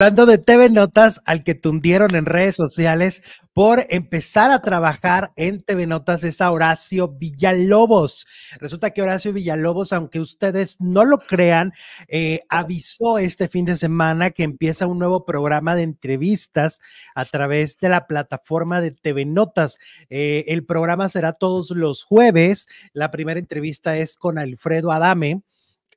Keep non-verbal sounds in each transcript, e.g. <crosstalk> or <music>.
Hablando de TV Notas, al que tundieron en redes sociales por empezar a trabajar en TV Notas es a Horacio Villalobos. Resulta que Horacio Villalobos, aunque ustedes no lo crean, eh, avisó este fin de semana que empieza un nuevo programa de entrevistas a través de la plataforma de TV Notas. Eh, el programa será todos los jueves. La primera entrevista es con Alfredo Adame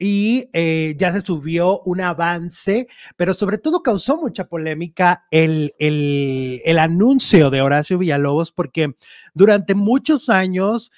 y eh, ya se subió un avance, pero sobre todo causó mucha polémica el, el, el anuncio de Horacio Villalobos porque durante muchos años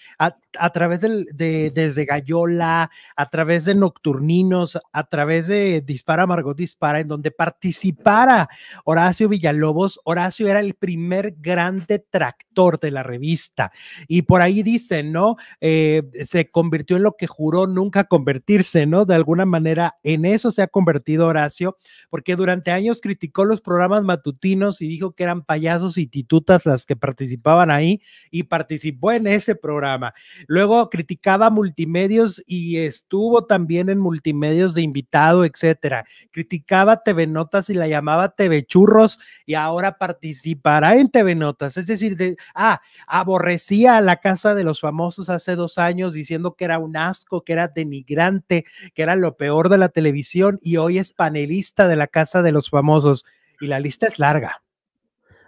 a, través de, desde Gallola, a través de Nocturninos, a través de Dispara Margot Dispara, en donde participara Horacio Villalobos. Horacio era el primer gran detractor de la revista y por ahí dicen, ¿no? Eh, se convirtió en lo que juró nunca convertirse, ¿no? De alguna manera en eso se ha convertido Horacio, porque durante años criticó los programas matutinos y dijo que eran payasos y titutas las que participaban ahí y participó en ese programa. Luego criticaba multimedios y estuvo también en multimedios de invitado, etcétera. Criticaba TV Notas y la llamaba TV Churros y ahora participará en TV Notas. Es decir, de, ah, aborrecía a la casa de los famosos hace dos años diciendo que era un asco, que era denigrante, que era lo peor de la televisión y hoy es panelista de la casa de los famosos. Y la lista es larga.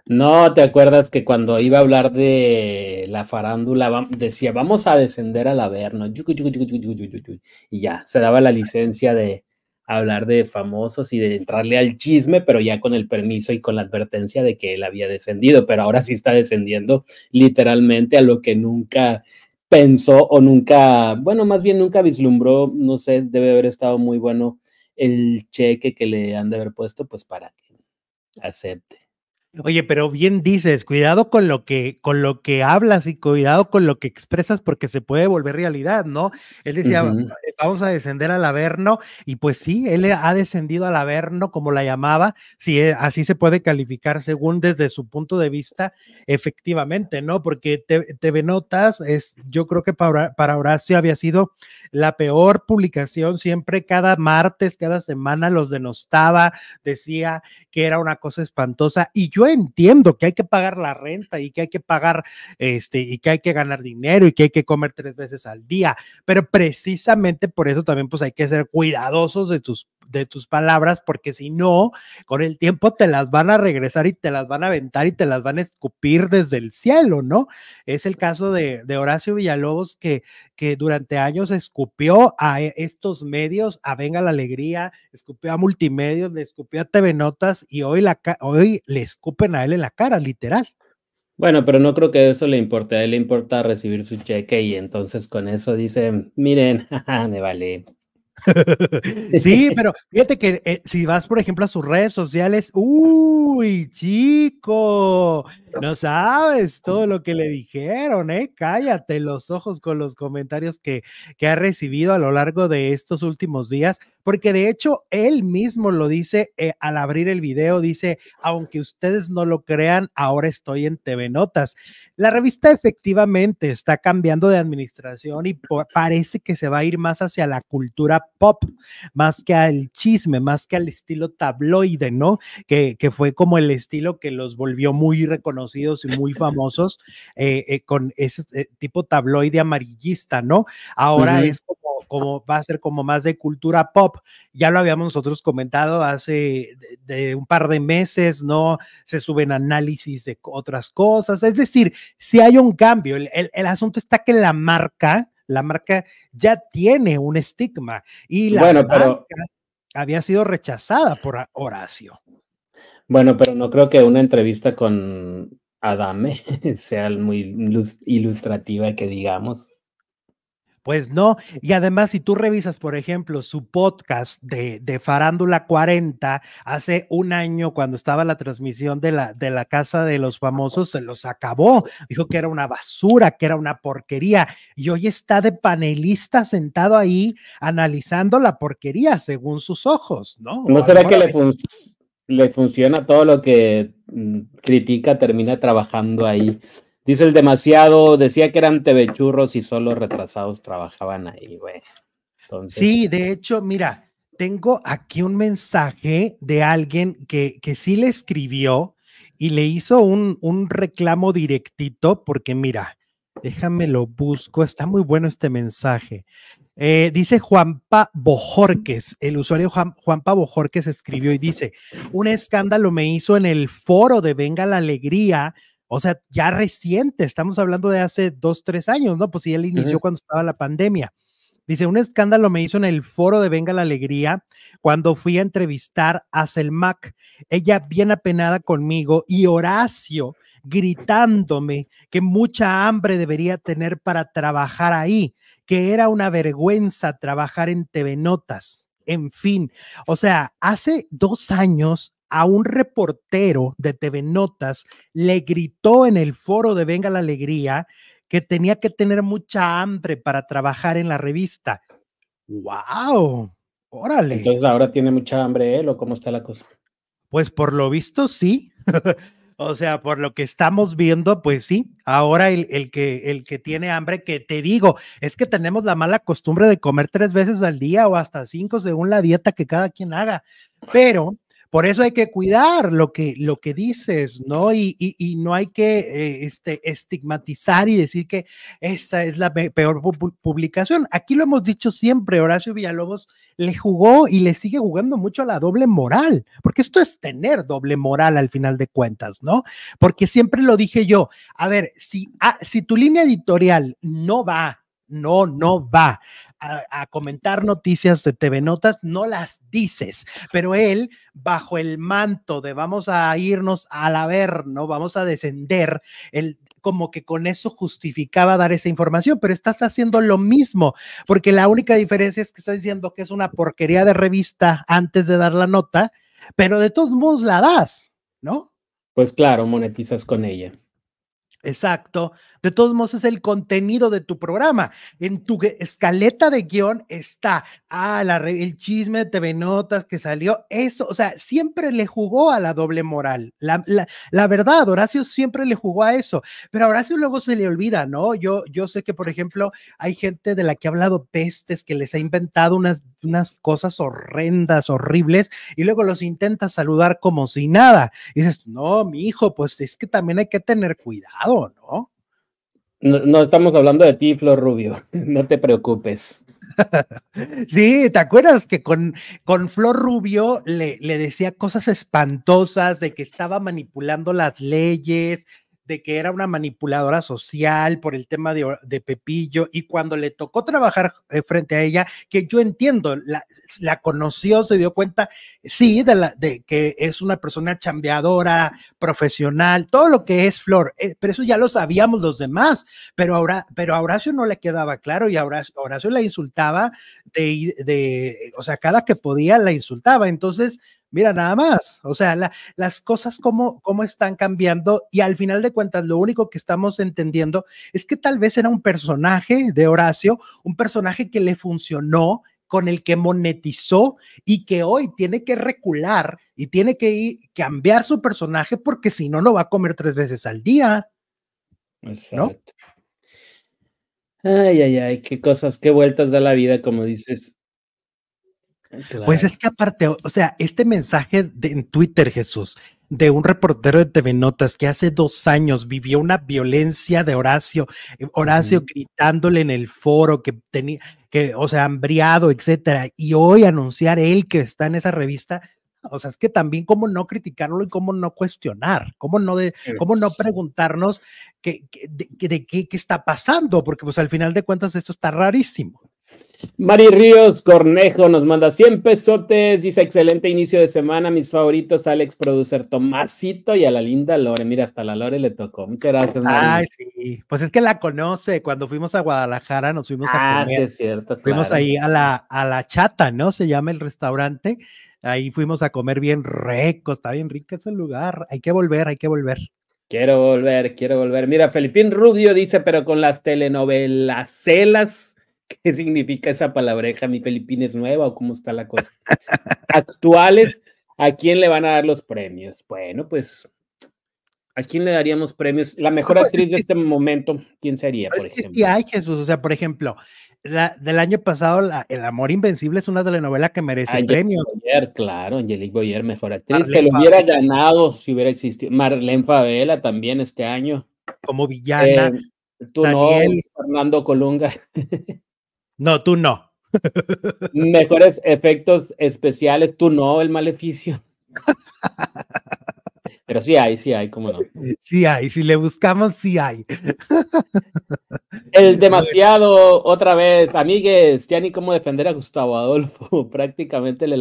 No, ¿te acuerdas que cuando iba a hablar de la farándula decía, vamos a descender al averno? Y ya, se daba la licencia de hablar de famosos y de entrarle al chisme, pero ya con el permiso y con la advertencia de que él había descendido, pero ahora sí está descendiendo literalmente a lo que nunca pensó o nunca, bueno, más bien nunca vislumbró, no sé, debe haber estado muy bueno el cheque que le han de haber puesto, pues para que acepte. Oye, pero bien dices, cuidado con lo que con lo que hablas y cuidado con lo que expresas porque se puede volver realidad, ¿no? Él decía, vamos a descender al Averno y pues sí, él ha descendido al Averno como la llamaba, si e, así se puede calificar según desde su punto de vista, efectivamente, ¿no? Porque te, te notas es yo creo que para, para Horacio había sido la peor publicación, siempre cada martes, cada semana los denostaba, decía que era una cosa espantosa y yo entiendo que hay que pagar la renta y que hay que pagar, este, y que hay que ganar dinero y que hay que comer tres veces al día, pero precisamente por eso también pues hay que ser cuidadosos de tus de tus palabras, porque si no, con el tiempo te las van a regresar y te las van a aventar y te las van a escupir desde el cielo, ¿no? Es el caso de, de Horacio Villalobos que, que durante años escupió a e, estos medios, a Venga la Alegría, escupió a Multimedios, le escupió a TV Notas y hoy, la, hoy le escupen a él en la cara, literal. Bueno, pero no creo que eso le importe, a él le importa recibir su cheque y entonces con eso dice, miren, <laughs> me vale. <laughs> sí, pero fíjate que eh, si vas, por ejemplo, a sus redes sociales, uy, chico, no sabes todo lo que le dijeron, ¿eh? Cállate los ojos con los comentarios que, que ha recibido a lo largo de estos últimos días porque de hecho él mismo lo dice eh, al abrir el video, dice, aunque ustedes no lo crean, ahora estoy en TV Notas. La revista efectivamente está cambiando de administración y parece que se va a ir más hacia la cultura pop, más que al chisme, más que al estilo tabloide, ¿no? Que, fue como el estilo que los volvió muy reconocidos y muy famosos eh, eh, con ese tipo tabloide amarillista, ¿no? Ahora es como como va a ser como más de cultura pop. Ya lo habíamos nosotros comentado hace de, un par de meses, ¿no? Se suben análisis de otras cosas. Es decir, si hay un cambio, el, asunto está que la marca, la marca ya tiene un estigma y la marca había sido rechazada por Horacio. Bueno, pero no creo que una entrevista con Adame <laughs> sea muy ilustrativa que digamos. Pues no. Y además, si tú revisas, por ejemplo, su podcast de, de, Farándula 40, hace un año cuando estaba la transmisión de la, de la Casa de los Famosos, se los acabó. Dijo que era una basura, que era una porquería. Y hoy está de panelista sentado ahí analizando la porquería según sus ojos, ¿no? ¿No será que le, le funciona todo lo que mm, critica, termina trabajando ahí? Dice el demasiado, decía que eran tebechurros y solo retrasados trabajaban ahí, güey. Sí, de hecho, mira, tengo aquí un mensaje de alguien que, que sí le escribió y le hizo un, un reclamo directito, porque mira, déjame lo busco, está muy bueno este mensaje. Eh, dice Juanpa Bojorques, el usuario Juan, Juanpa Bojorques escribió y dice, un escándalo me hizo en el foro de Venga la Alegría o sea, ya reciente, estamos hablando de hace dos, tres años, ¿no? Pues sí, él inició cuando estaba la pandemia. Dice, un escándalo me hizo en el foro de Venga la Alegría cuando fui a entrevistar a Selmac. Ella bien apenada conmigo y Horacio gritándome que mucha hambre debería tener para trabajar ahí, que era una vergüenza trabajar en TV Notas. En fin, o sea, hace dos años a un reportero de TV Notas le gritó en el foro de Venga la Alegría que tenía que tener mucha hambre para trabajar en la revista. ¡Wow! Órale. Entonces ahora tiene mucha hambre él o cómo está la cosa. Pues por lo visto sí. <laughs> o sea, por lo que estamos viendo, pues sí. Ahora el, el, que, el que tiene hambre, que te digo, es que tenemos la mala costumbre de comer tres veces al día o hasta cinco según la dieta que cada quien haga. Pero por eso hay que cuidar lo que, lo que dices, ¿no? Y, no hay que eh, este, estigmatizar y decir que esa es la peor publicación. Aquí lo hemos dicho siempre, Horacio Villalobos le jugó y le sigue jugando mucho a la doble moral, porque esto es tener doble moral al final de cuentas, ¿no? Porque siempre lo dije yo, a ver, si, ah, si tu línea editorial no va no, no va a, comentar noticias de TV Notas, no las dices, pero él, bajo el manto de vamos a irnos a la ver, no vamos a descender, él como que con eso justificaba dar esa información, pero estás haciendo lo mismo, porque la única diferencia es que estás diciendo que es una porquería de revista antes de dar la nota, pero de todos modos la das, ¿no? Pues claro, monetizas con ella. Exacto. De todos modos, es el contenido de tu programa. En tu escaleta de guión está, ah, la, el chisme de TV Notas que salió, eso, o sea, siempre le jugó a la doble moral. La, verdad, Horacio siempre le jugó a eso, pero a Horacio luego se le olvida, ¿no? Yo, yo sé que, por ejemplo, hay gente de la que ha hablado pestes, que les ha inventado unas, unas cosas horrendas, horribles, y luego los intenta saludar como si nada. Y dices, no, mi hijo, pues es que también hay que tener cuidado. ¿no? No, estamos hablando de ti, Flor Rubio, <laughs> no te preocupes. <laughs> Sí, ¿te acuerdas que con, con Flor Rubio le, le, decía cosas espantosas de que estaba manipulando las leyes, de que era una manipuladora social por el tema de, Pepillo y cuando le tocó trabajar eh, frente a ella, que yo entiendo, la, conoció, se dio cuenta, sí, de, la, de que es una persona chambeadora, profesional, todo lo que es Flor, eh, pero eso ya lo sabíamos los demás, pero ahora, pero a Horacio no le quedaba claro y ahora Horacio, la insultaba de, de, o sea, cada que podía la insultaba, entonces Mira, nada más. O sea, las cosas como, están cambiando y al final de cuentas lo único que estamos entendiendo es que tal vez era un personaje de Horacio, un personaje que le funcionó, con el que monetizó y que hoy tiene que recular y tiene que cambiar su personaje porque si no, no va a comer tres veces al día. Ay, ay, ay, qué cosas, qué vueltas da la vida, como dices. Pues es que aparte, o sea, este mensaje de, en Twitter, Jesús, de un reportero de TV Notas que hace dos años vivió una violencia de Horacio, eh, Horacio gritándole en el foro que tenía, que, o sea, hambriado, etcétera, y hoy anunciar él que está en esa revista, o sea, es que también cómo no criticarlo y cómo no cuestionar, cómo no, de, cómo no preguntarnos qué, de, qué, qué, está pasando, porque pues al final de cuentas esto está rarísimo. Mari Ríos Cornejo nos manda 100 pesotes, dice excelente inicio de semana, mis favoritos, Alex Producer Tomasito y a la linda Lore, mira, hasta la Lore le tocó, muchas gracias. Mari. sí, pues es que la conoce, cuando fuimos a Guadalajara nos fuimos a ah, comer. Sí es cierto. Fuimos ahí a la, a la chata, ¿no? Se llama el restaurante, ahí fuimos a comer bien rico, está bien rico ese lugar, hay que volver, hay que volver. Quiero volver, quiero volver. Mira, Felipín Rudio dice, pero con las telenovelas celas <laughs> ¿Qué significa esa palabreja? ¿Mi Filipina es nueva o cómo está la cosa? Actuales, ¿a quién le van a dar los premios? Bueno, pues, ¿a quién le daríamos premios? La mejor pues, actriz de este momento, ¿quién sería? Por es ejemplo? Que hay, Jesús. O sea, por ejemplo, del año pasado, El Amor Invencible es una telenovela que merece premios. premio. Boyer, claro, Angelique Boyer, mejor actriz, que lo hubiera ganado si hubiera existido. Marlene Favela también este año. Como villana. Eh, tú Daniel. Fernando Colunga. <laughs> No, tú no. Mejores efectos especiales, tú no, el maleficio. <laughs> Pero sí hay, sí hay, cómo no. Sí hay, si le buscamos, sí hay. El demasiado, otra vez, amigues, ya ni cómo defender a Gustavo Adolfo, <laughs> prácticamente le